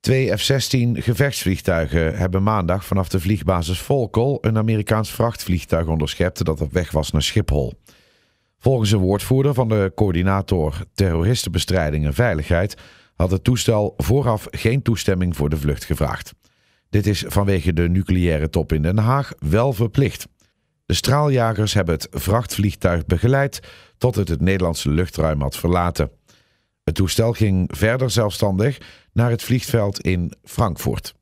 Twee F-16 gevechtsvliegtuigen hebben maandag vanaf de vliegbasis Volkel een Amerikaans vrachtvliegtuig onderschept dat op weg was naar Schiphol. Volgens een woordvoerder van de coördinator terroristenbestrijding en veiligheid had het toestel vooraf geen toestemming voor de vlucht gevraagd. Dit is vanwege de nucleaire top in Den Haag wel verplicht. De straaljagers hebben het vrachtvliegtuig begeleid tot het het Nederlandse luchtruim had verlaten. Het toestel ging verder zelfstandig naar het vliegveld in Frankfurt.